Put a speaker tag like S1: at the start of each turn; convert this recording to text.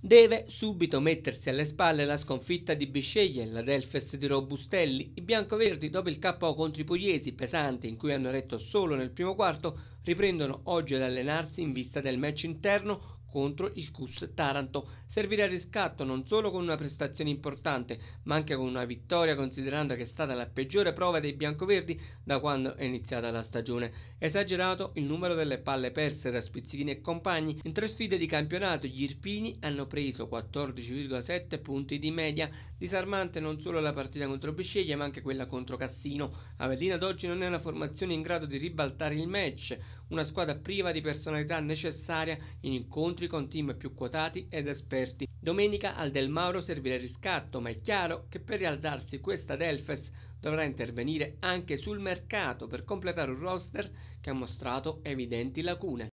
S1: Deve subito mettersi alle spalle la sconfitta di Bisceglie, la Delfes di Robustelli. I biancoverdi, dopo il KO contro i pugliesi pesanti in cui hanno retto solo nel primo quarto, riprendono oggi ad allenarsi in vista del match interno contro il CUS Taranto. Servirà il riscatto non solo con una prestazione importante, ma anche con una vittoria considerando che è stata la peggiore prova dei biancoverdi da quando è iniziata la stagione. Esagerato il numero delle palle perse da Spizzichini e compagni, in tre sfide di campionato gli Irpini hanno preso 14,7 punti di media, disarmante non solo la partita contro Bisceglie ma anche quella contro Cassino. Avellina ad oggi non è una formazione in grado di ribaltare il match, una squadra priva di personalità necessaria in incontro scontri con team più quotati ed esperti. Domenica al Del Mauro servirà il riscatto, ma è chiaro che per rialzarsi questa Delfes dovrà intervenire anche sul mercato per completare un roster che ha mostrato evidenti lacune.